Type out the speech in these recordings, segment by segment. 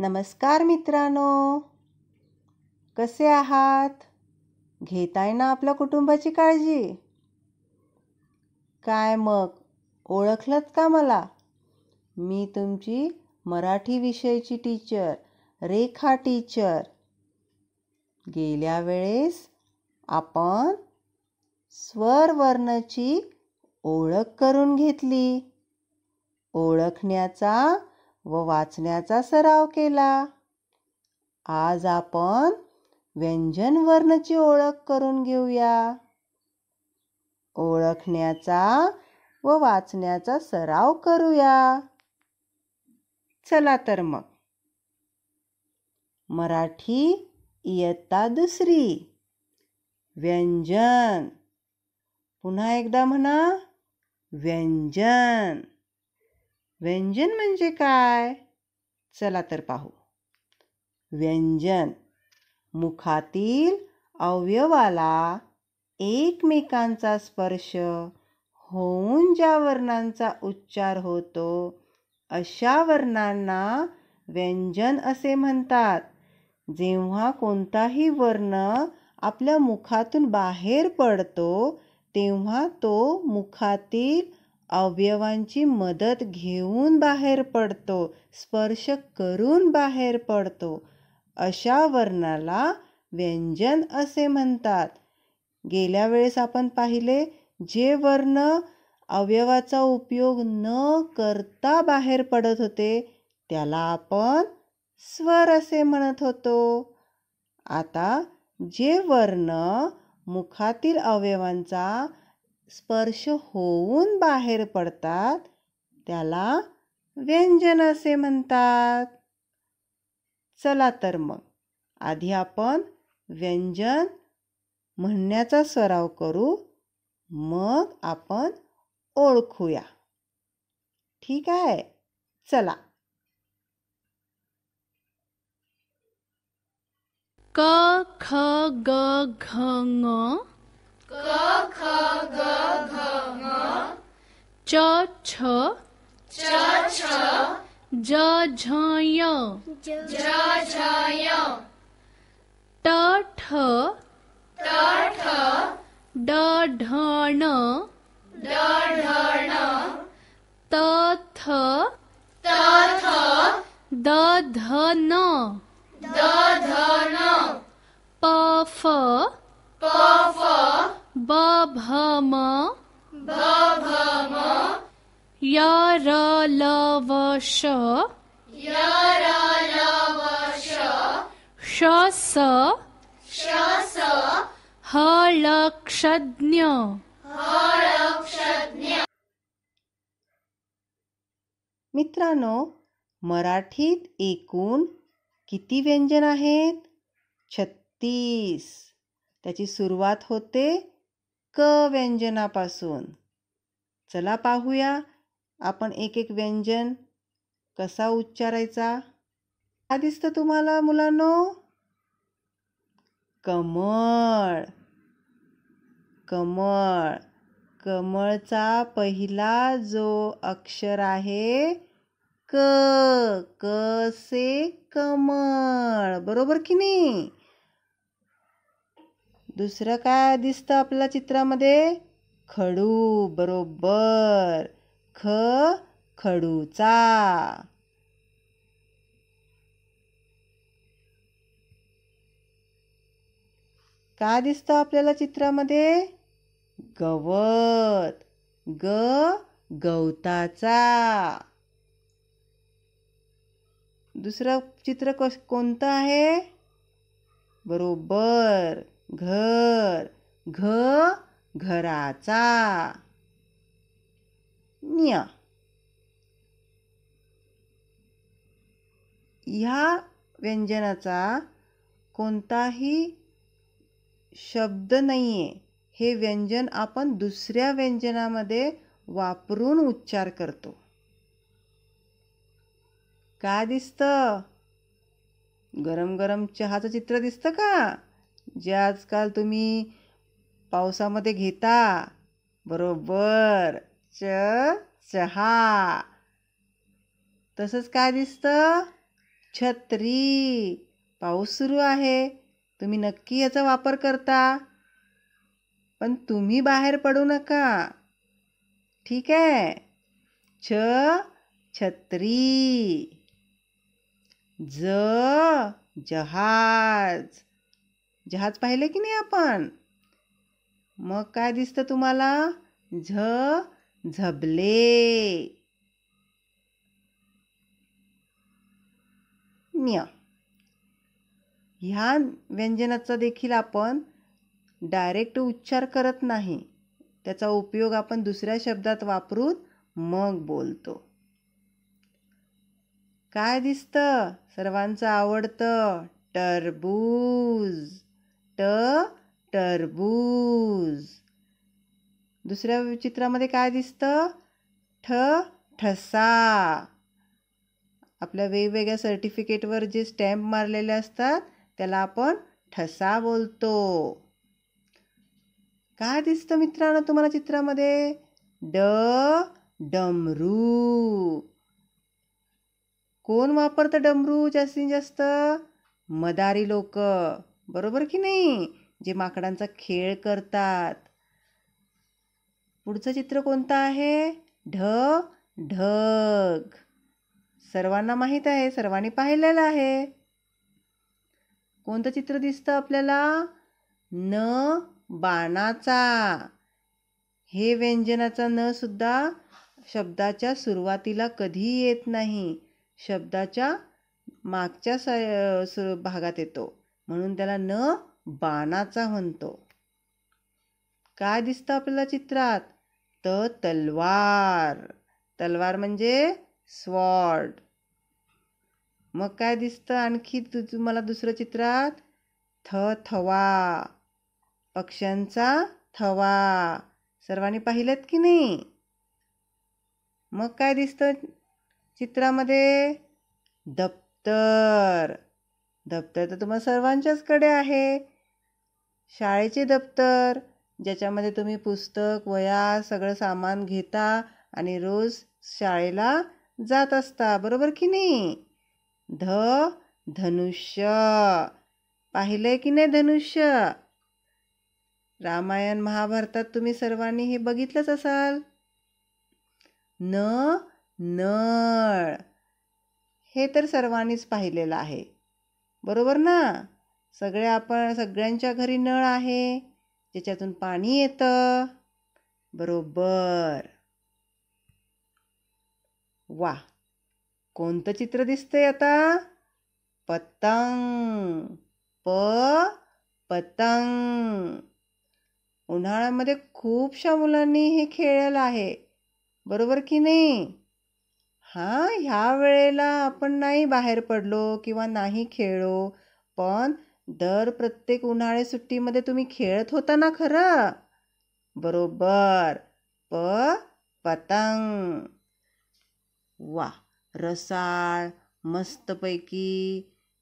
नमस्कार मित्रांनो कसे आहात घेताय ना आपल्या कुटुंबाची काळजी काय मग ओळखलत का मला मी तुमची मराठी विषयाची टीचर रेखा टीचर गेल्या वेळेस आपण स्वरवर्णची ओळख करून घेतली ओळखण्याचा व वाचण्याचा सराव केला आज आपण व्यंजन वर्णची ओळख करून घेऊया ओळखण्याचा व वाचण्याचा सराव करूया चला तर मग मराठी इयत्ता दुसरी व्यंजन पुन्हा एकदा म्हणा व्यंजन व्यंजन म्हणजे काय चला तर पाहू व्यंजन मुखातील अवयवाला एकमेकांचा स्पर्श होऊन ज्या वर्णांचा उच्चार होतो अशा वर्णांना व्यंजन असे म्हणतात जेव्हा कोणताही वर्ण आपल्या मुखातून बाहेर पडतो तेव्हा तो मुखातील अवयवांची मदत घेऊन बाहेर पडतो स्पर्श करून बाहेर पडतो अशा वर्णाला व्यंजन असे म्हणतात गेल्या वेळेस आपण पाहिले जे वर्ण अवयवाचा उपयोग न करता बाहेर पडत होते त्याला आपण स्वर असे म्हणत होतो आता जे वर्ण मुखातील अवयवांचा स्पर्श होऊन बाहेर पडतात त्याला व्यंजन असे म्हणतात चला तर मग आधी आपण व्यंजन म्हणण्याचा सराव करू मग आपण ओळखूया ठीक आहे चला क ख ग घ क ख ग घ म च छ च छ ज झ य ज झ य ट ठ ट ठ ड ढ ण ड ढ ण त थ त थ द ध न द ध न प फ प फ ब भ म ब भ म य र श श श स मित्रांनो मराठीत एकूण किती व्यंजन आहेत छत्तीस त्याची सुरुवात होते क व्यंजनापासून चला पाहूया आपण एक एक व्यंजन कसा उच्चारायचा हा दिसतं तुम्हाला मुलांनो कमळ कमळ कमळचा पहिला जो अक्षर आहे क कसे कमळ बरोबर की नाही दुसरं काय दिसतं आपल्या चित्रामध्ये खडू बरोबर ख खडूचा काय दिसतं आपल्याला चित्रामध्ये गवत ग गवताचा दुसरं चित्र कस कोणतं आहे बरोबर घर घ घराचा न्य ह्या व्यंजनाचा कोणताही शब्द नाही हे व्यंजन आपण दुसऱ्या व्यंजनामध्ये वापरून उच्चार करतो का दिसतं गरम गरम चहाचं चित्र दिसतं का जे आजकाल तुम्ही पावसामध्ये घेता बरोबर च चहा तसंच काय दिसतं छत्री पाऊस सुरू आहे तुम्ही नक्की याचा वापर करता पण तुम्ही बाहेर पडू नका ठीक आहे छ छत्री ज जहाज जहाज पाहिले की नाही आपण मग काय दिसतं तुम्हाला झ झबले ह्या व्यंजनाचा देखील आपण डायरेक्ट उच्चार करत नाही त्याचा उपयोग आपण दुसऱ्या शब्दात वापरून मग बोलतो काय दिसतं सर्वांचं आवडतं टरबूज ट टरबूज दुसऱ्या चित्रामध्ये काय दिसतं ठ ठसा आपल्या वेगवेगळ्या सर्टिफिकेटवर जे स्टॅम्प मारलेले असतात त्याला आपण ठसा बोलतो काय दिसतं मित्रांनो तुम्हाला चित्रामध्ये ड डमरू कोण वापरतं डमरू जास्तीत जास्त मदारी लोक बरोबर की नाही जे माकडांचा खेळ करतात पुढचं चित्र कोणतं आहे ढ ढग सर्वांना माहीत आहे सर्वांनी पाहिलेलं आहे कोणतं चित्र दिसतं आपल्याला न बाणाचा हे व्यंजनाचा न सुद्धा शब्दाच्या सुरुवातीला कधी येत नाही शब्दाच्या मागच्या स भागात येतो म्हणून त्याला न बाणाचा म्हणतो काय दिसतं आपल्याला चित्रात तर तलवार तलवार म्हणजे स्वॉर्ड मग काय दिसतं आणखी तु तुम्हाला दुसरं चित्रात थ थवा पक्ष्यांचा थवा सर्वांनी पाहिलेत की नाही मग काय दिसतं चित्रामध्ये दप्तर दप्तर तर तुम्हा सर्वांच्याचकडे आहे शाळेचे दप्तर ज्याच्यामध्ये तुम्ही पुस्तक वया सगळं सामान घेता आणि रोज शाळेला जात असता बरोबर की नाही ध धनुष्य पाहिलं की नाही धनुष्य रामायण महाभारतात तुम्ही सर्वांनी हे बघितलंच असाल न नळ हे तर सर्वांनीच पाहिलेलं आहे बरोबर ना सगळ्या आपण सगळ्यांच्या घरी नळ आहे ज्याच्यातून पाणी येतं बरोबर वा कोणतं चित्र दिसतंय आता पतंग प पतंग उन्हाळ्यामध्ये खूपशा मुलांनी हे खेळलं आहे बरोबर की नाही हां ह्या वेळेला आपण नाही बाहेर पडलो किंवा नाही खेळलो पण दर प्रत्येक उन्हाळ्या सुट्टीमध्ये तुम्ही खेळत होता ना खरं बरोबर प पतंग वा रसाळ मस्तपैकी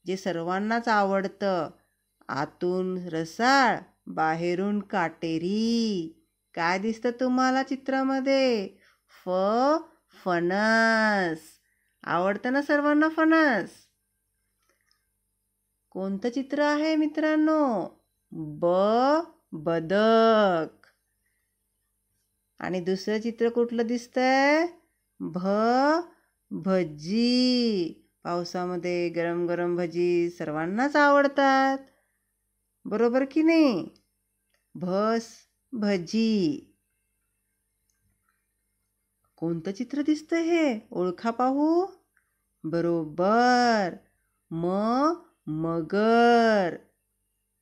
जे सर्वांनाच आवडतं आतून रसाळ बाहेरून काटेरी काय दिसतं तुम्हाला चित्रामध्ये फ फणस आवडतं ना सर्वांना फणस कोणतं चित्र आहे मित्रांनो ब बदक आणि दुसरं चित्र कुठलं दिसतंय भ भजी पावसामध्ये गरम गरम भजी सर्वांनाच आवडतात बरोबर की नाही भस भजी कोणतं चित्र दिसतं हे ओळखा पाहू बरोबर म मगर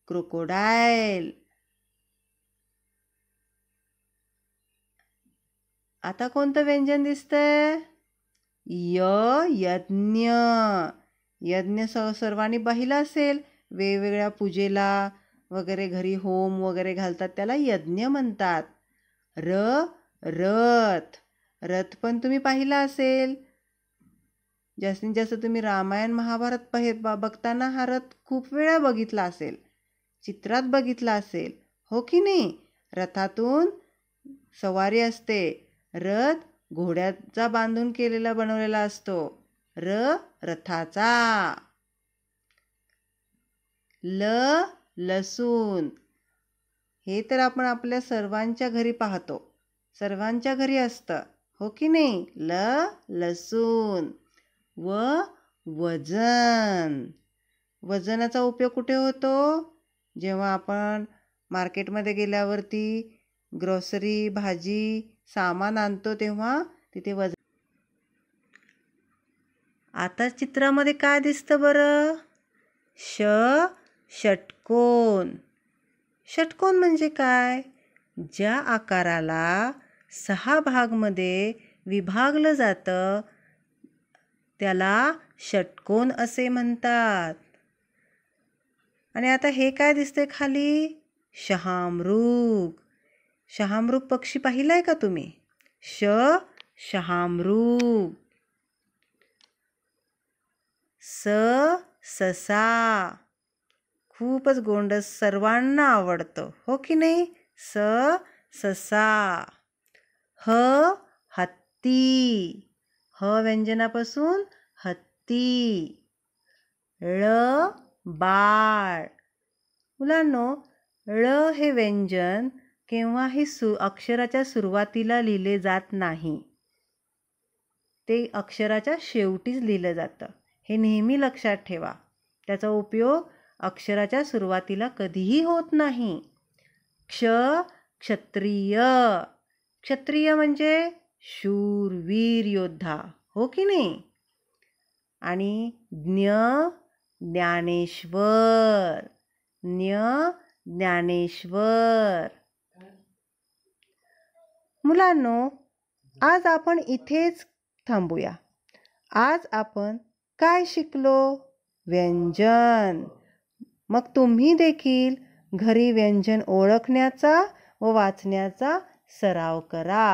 क्रोकोडायल आता कोणतं व्यंजन दिसतंय यज्ञ यज्ञ सर्वांनी पाहिलं असेल वेगवेगळ्या पूजेला वगैरे घरी होम वगैरे घालतात त्याला यज्ञ म्हणतात र रथ रथ पण तुम्ही पाहिला असेल जास्तीत जास्त तुम्ही रामायण महाभारत पाहि बघताना हा रथ खूप वेळा बघितला असेल चित्रात बघितला असेल हो की नाही रथातून सवारी असते रथ घोड्याचा बांधून केलेला बनवलेला असतो र रथाचा ल लसूण हे तर आपण आपल्या सर्वांच्या घरी पाहतो सर्वांच्या घरी असतं हो की नाही ल लसूण व वजन वजनाचा उपयोग कुठे होतो जेव्हा आपण मार्केटमध्ये गेल्यावरती ग्रोसरी, भाजी सामान आणतो तेव्हा तिथे वजन आता चित्रामध्ये काय दिसतं बरं श षटकोन षटकोन म्हणजे काय ज्या आकाराला सहा भागमध्ये विभागलं जातं त्याला षटकोन असे म्हणतात आणि आता हे काय दिसते खाली शहामृग शहामृग पक्षी पाहिलाय का तुम्ही श शहामृग स ससा खूपच गोंडस सर्वांना आवडतं हो की नाही स ससा ह हत्ती ह व्यंजनापासून हत्ती ळ बाळ मुलांनो ळ हे व्यंजन केव्हाही सु अक्षराच्या सुरुवातीला लिहिले जात नाही ते अक्षराच्या शेवटीच लिहिलं जातं हे नेहमी लक्षात ठेवा त्याचा उपयोग अक्षराच्या सुरुवातीला कधीही होत नाही क्ष क्षत्रिय क्षत्रिय म्हणजे शूर वीर योद्धा हो की नाही आणि ज्ञ ज्ञानेश्वर ज्ञ ज्ञानेश्वर मुलांनो आज आपण इथेच थांबूया आज आपण काय शिकलो व्यंजन मग तुम्ही देखील घरी व्यंजन ओळखण्याचा व वाचण्याचा सराव करा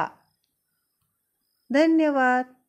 धन्यवाद